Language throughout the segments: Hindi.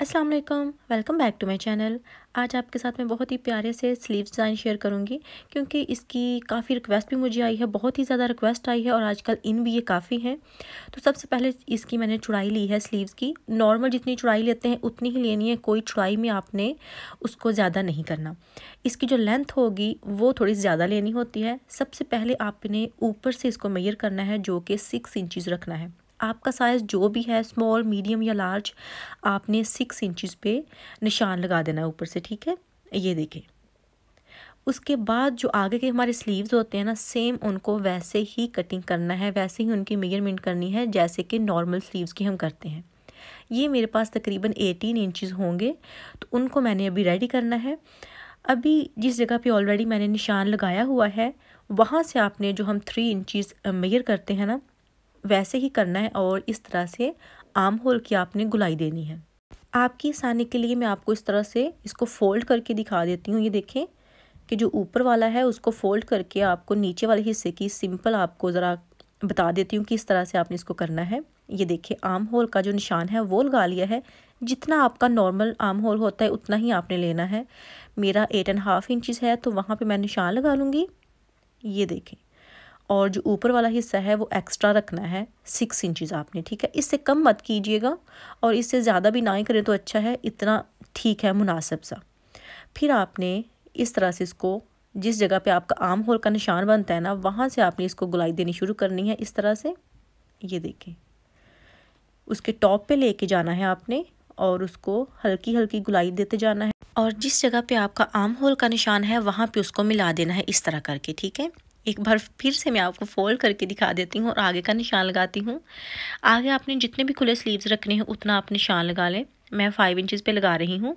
अस्सलाम वालेकुम welcome back to my channel आज आपके साथ मैं बहुत ही प्यारे से स्लीव्स डिज़ाइन शेयर करूंगी क्योंकि इसकी काफ़ी रिक्वेस्ट भी मुझे आई है बहुत ही ज़्यादा रिक्वेस्ट आई है और आजकल इन भी ये काफ़ी हैं तो सबसे पहले इसकी मैंने चुड़ाई ली है स्लीव्स की नॉर्मल जितनी चुड़ाई लेते हैं उतनी ही लेनी है कोई चुड़ाई में आपने उसको ज़्यादा नहीं करना इसकी जो लेंथ होगी वो थोड़ी ज़्यादा लेनी होती है सबसे पहले आपने ऊपर से इसको मैयर करना है जो कि सिक्स इंचज़ रखना है आपका साइज़ जो भी है स्मॉल मीडियम या लार्ज आपने सिक्स इंचज़ पे निशान लगा देना है ऊपर से ठीक है ये देखें उसके बाद जो आगे के हमारे स्लीव्स होते हैं ना सेम उनको वैसे ही कटिंग करना है वैसे ही उनकी मेजरमेंट करनी है जैसे कि नॉर्मल स्लीव्स की हम करते हैं ये मेरे पास तकरीबन एटीन इंचज़ होंगे तो उनको मैंने अभी रेडी करना है अभी जिस जगह पे ऑलरेडी मैंने निशान लगाया हुआ है वहाँ से आपने जो हम थ्री इंचज़ मेयर करते हैं ना वैसे ही करना है और इस तरह से आम होल की आपने गुलाई देनी है आपकी आसानी के लिए मैं आपको इस तरह से इसको फोल्ड करके दिखा देती हूँ ये देखें कि जो ऊपर वाला है उसको फोल्ड करके आपको नीचे वाले हिस्से की सिंपल आपको ज़रा बता देती हूँ कि इस तरह से आपने इसको करना है ये देखिए आम होल का जो निशान है वो लगा लिया है जितना आपका नॉर्मल आम होल होता है उतना ही आपने लेना है मेरा एट एंड हाफ इंचज़ है तो वहाँ पर मैं निशान लगा लूँगी ये देखें और जो ऊपर वाला हिस्सा है वो एक्स्ट्रा रखना है सिक्स इंचज़ आपने ठीक है इससे कम मत कीजिएगा और इससे ज़्यादा भी ना ही करें तो अच्छा है इतना ठीक है मुनासिब सा फिर आपने इस तरह से इसको जिस जगह पे आपका आम होल का निशान बनता है ना वहाँ से आपने इसको गुलाई देनी शुरू करनी है इस तरह से ये देखें उसके टॉप पे लेके जाना है आपने और उसको हल्की हल्की गुलाई देते जाना है और जिस जगह पे आपका आम होल का निशान है वहाँ पे उसको मिला देना है इस तरह करके ठीक है एक बार फिर से मैं आपको फोल्ड करके दिखा देती हूँ और आगे का निशान लगाती हूँ आगे आपने जितने भी खुले स्लीव्स रखने हैं उतना आप निशान लगा लें मैं फ़ाइव इंचज़ पे लगा रही हूँ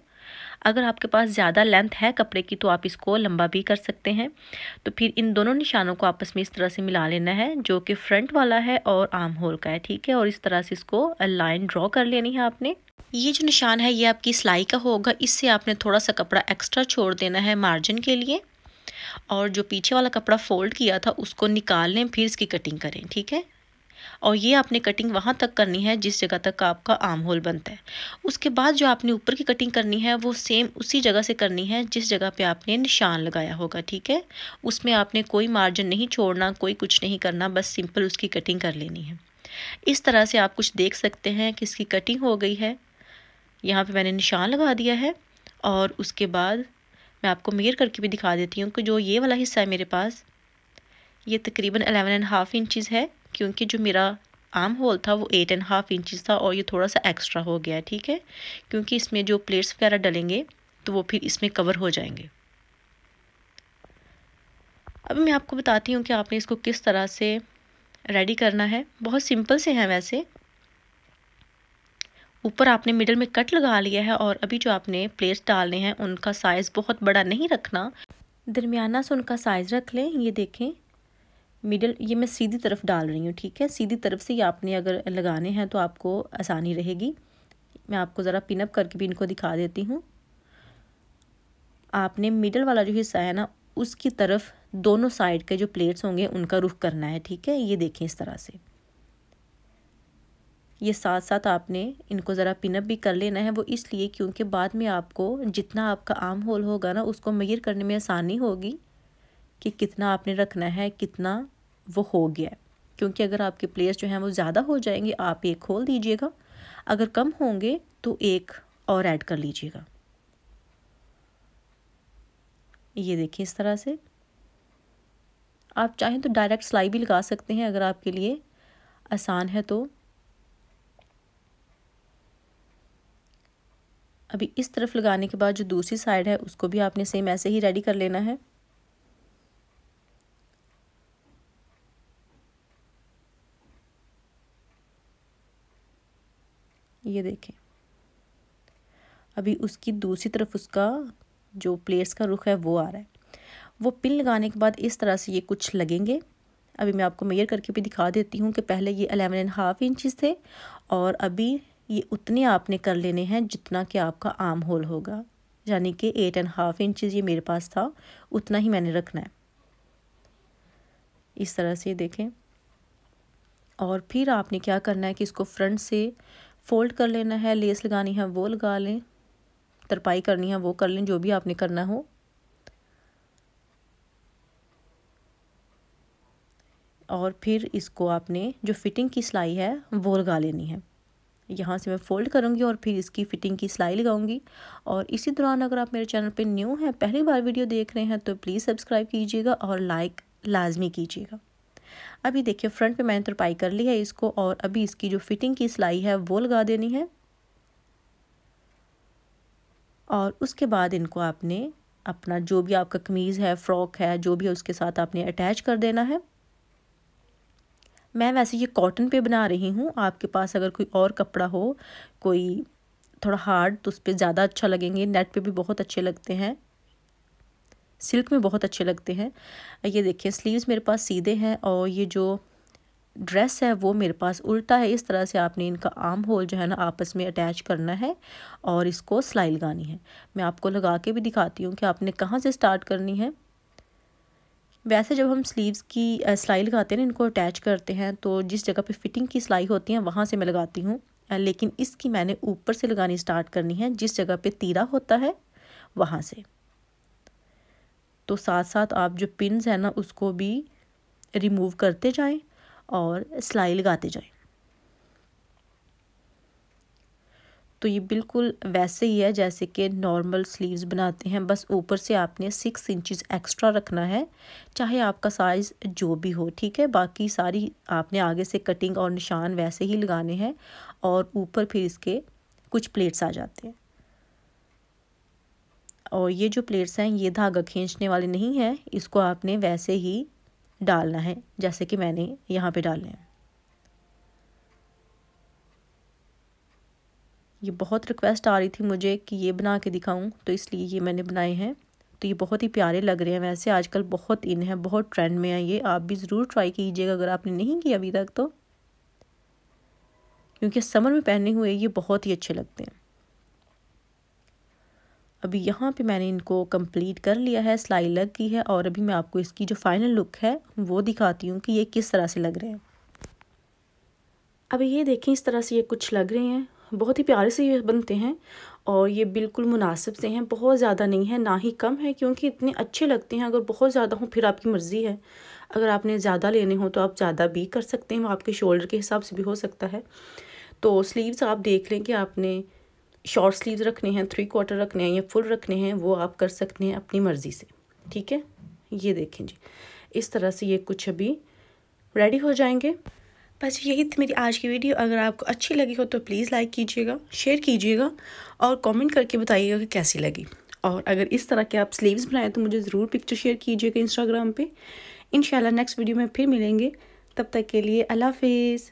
अगर आपके पास ज़्यादा लेंथ है कपड़े की तो आप इसको लंबा भी कर सकते हैं तो फिर इन दोनों निशानों को आपस में इस तरह से मिला लेना है जो कि फ्रंट वाला है और आर्म होल का है ठीक है और इस तरह से इसको लाइन ड्रॉ कर लेनी है आपने ये जो निशान है ये आपकी सिलाई का होगा इससे आपने थोड़ा सा कपड़ा एक्स्ट्रा छोड़ देना है मार्जिन के लिए और जो पीछे वाला कपड़ा फोल्ड किया था उसको निकाल लें फिर इसकी कटिंग करें ठीक है और ये आपने कटिंग वहाँ तक करनी है जिस जगह तक आपका आम होल बनता है उसके बाद जो आपने ऊपर की कटिंग करनी है वो सेम उसी जगह से करनी है जिस जगह पे आपने निशान लगाया होगा ठीक है उसमें आपने कोई मार्जिन नहीं छोड़ना कोई कुछ नहीं करना बस सिंपल उसकी कटिंग कर लेनी है इस तरह से आप कुछ देख सकते हैं कि इसकी कटिंग हो गई है यहाँ पर मैंने निशान लगा दिया है और उसके बाद मैं आपको मेयर करके भी दिखा देती हूँ कि जो ये वाला हिस्सा है मेरे पास ये तकरीबन एलेवन एंड हाफ़ इंचज़ है क्योंकि जो मेरा आम होल था वो एट एंड हाफ़ इंचज़ था और ये थोड़ा सा एक्स्ट्रा हो गया ठीक है क्योंकि इसमें जो प्लेट्स वगैरह डलेंगे तो वो फिर इसमें कवर हो जाएंगे अब मैं आपको बताती हूँ कि आपने इसको किस तरह से रेडी करना है बहुत सिंपल से हैं वैसे ऊपर आपने मिडल में कट लगा लिया है और अभी जो आपने प्लेट्स डालने हैं उनका साइज़ बहुत बड़ा नहीं रखना दरमियाना से उनका साइज़ रख लें ये देखें मिडल ये मैं सीधी तरफ डाल रही हूँ ठीक है सीधी तरफ से ये आपने अगर लगाने हैं तो आपको आसानी रहेगी मैं आपको ज़रा पिनअप करके भी इनको दिखा देती हूँ आपने मिडल वाला जो हिस्सा है ना उसकी तरफ दोनों साइड के जो प्लेट्स होंगे उनका रुख करना है ठीक है ये देखें इस तरह से ये साथ साथ आपने इनको ज़रा पिनअप भी कर लेना है वो इसलिए क्योंकि बाद में आपको जितना आपका आम होल होगा ना उसको मयर करने में आसानी होगी कि कितना आपने रखना है कितना वो हो गया क्योंकि अगर आपके प्लेयर्स जो हैं वो ज़्यादा हो जाएंगे आप एक खोल दीजिएगा अगर कम होंगे तो एक और ऐड कर लीजिएगा ये देखिए इस तरह से आप चाहें तो डायरेक्ट सिलाई भी लगा सकते हैं अगर आपके लिए आसान है तो अभी इस तरफ लगाने के बाद जो दूसरी साइड है उसको भी आपने सेम ऐसे ही रेडी कर लेना है ये देखें अभी उसकी दूसरी तरफ उसका जो प्लेट्स का रुख है वो आ रहा है वो पिन लगाने के बाद इस तरह से ये कुछ लगेंगे अभी मैं आपको मेयर करके भी दिखा देती हूँ कि पहले ये अलेवन एंड हाफ इंचज़ थे और अभी ये उतने आपने कर लेने हैं जितना कि आपका आर्म होल होगा यानी कि एट एंड हाफ इंचज़ ये मेरे पास था उतना ही मैंने रखना है इस तरह से देखें और फिर आपने क्या करना है कि इसको फ्रंट से फोल्ड कर लेना है लेस लगानी है वो लगा लें तरपाई करनी है वो कर लें जो भी आपने करना हो और फिर इसको आपने जो फिटिंग की सिलाई है वो लगा लेनी है यहाँ से मैं फोल्ड करूँगी और फिर इसकी फिटिंग की सिलाई लगाऊंगी और इसी दौरान अगर आप मेरे चैनल पे न्यू हैं पहली बार वीडियो देख रहे हैं तो प्लीज़ सब्सक्राइब कीजिएगा और लाइक लाजमी कीजिएगा अभी देखिए फ्रंट पे मैंने तुरपाई कर ली है इसको और अभी इसकी जो फिटिंग की सिलाई है वो लगा देनी है और उसके बाद इनको आपने अपना जो भी आपका कमीज़ है फ़्रॉक है जो भी है उसके साथ आपने अटैच कर देना है मैं वैसे ये कॉटन पे बना रही हूँ आपके पास अगर कोई और कपड़ा हो कोई थोड़ा हार्ड तो उस पर ज़्यादा अच्छा लगेंगे नेट पे भी बहुत अच्छे लगते हैं सिल्क में बहुत अच्छे लगते हैं ये देखिए स्लीव्स मेरे पास सीधे हैं और ये जो ड्रेस है वो मेरे पास उल्टा है इस तरह से आपने इनका आर्म होल जो है ना आपस में अटैच करना है और इसको सिलाई लगानी है मैं आपको लगा के भी दिखाती हूँ कि आपने कहाँ से स्टार्ट करनी है वैसे जब हम स्लीव्स की सिलाई लगाते हैं इनको अटैच करते हैं तो जिस जगह पे फिटिंग की सिलाई होती है वहाँ से मैं लगाती हूँ लेकिन इसकी मैंने ऊपर से लगानी स्टार्ट करनी है जिस जगह पे तीरा होता है वहाँ से तो साथ साथ आप जो पिनस हैं ना उसको भी रिमूव करते जाएँ और सिलाई लगाते जाएँ तो ये बिल्कुल वैसे ही है जैसे कि नॉर्मल स्लीव्स बनाते हैं बस ऊपर से आपने सिक्स इंचज़ एक्स्ट्रा रखना है चाहे आपका साइज़ जो भी हो ठीक है बाकी सारी आपने आगे से कटिंग और निशान वैसे ही लगाने हैं और ऊपर फिर इसके कुछ प्लेट्स आ जाते हैं और ये जो प्लेट्स हैं ये धागा खींचने वाले नहीं हैं इसको आपने वैसे ही डालना है जैसे कि मैंने यहाँ पर डाले हैं ये बहुत रिक्वेस्ट आ रही थी मुझे कि ये बना के दिखाऊं तो इसलिए ये मैंने बनाए हैं तो ये बहुत ही प्यारे लग रहे हैं वैसे आजकल बहुत इन है बहुत ट्रेंड में है ये आप भी ज़रूर ट्राई कीजिएगा अगर आपने नहीं किया अभी तक तो क्योंकि समर में पहने हुए ये बहुत ही अच्छे लगते हैं अभी यहाँ पे मैंने इनको कंप्लीट कर लिया है सिलाई लग गई है और अभी मैं आपको इसकी जो फाइनल लुक है वो दिखाती हूँ कि ये किस तरह से लग रहे हैं अभी ये देखें इस तरह से ये कुछ लग रहे हैं बहुत ही प्यारे से ये बनते हैं और ये बिल्कुल मुनासिब से हैं बहुत ज़्यादा नहीं है ना ही कम है क्योंकि इतने अच्छे लगते हैं अगर बहुत ज़्यादा हों फिर आपकी मर्ज़ी है अगर आपने ज़्यादा लेने हो तो आप ज़्यादा भी कर सकते हैं वो आपके शोल्डर के हिसाब से भी हो सकता है तो स्लीव्स आप देख लें कि आपने शॉर्ट स्लीव्स रखने हैं थ्री क्वार्टर रखने हैं या फुल रखने हैं वो आप कर सकते हैं अपनी मर्ज़ी से ठीक है ये देखें जी इस तरह से ये कुछ अभी रेडी हो जाएंगे बस यही थी मेरी आज की वीडियो अगर आपको अच्छी लगी हो तो प्लीज़ लाइक कीजिएगा शेयर कीजिएगा और कमेंट करके बताइएगा कि कैसी लगी और अगर इस तरह के आप स्लीव्स बनाएं तो मुझे ज़रूर पिक्चर शेयर कीजिएगा इंस्टाग्राम पे इन नेक्स्ट वीडियो में फिर मिलेंगे तब तक के लिए अल्लाह हाफिज़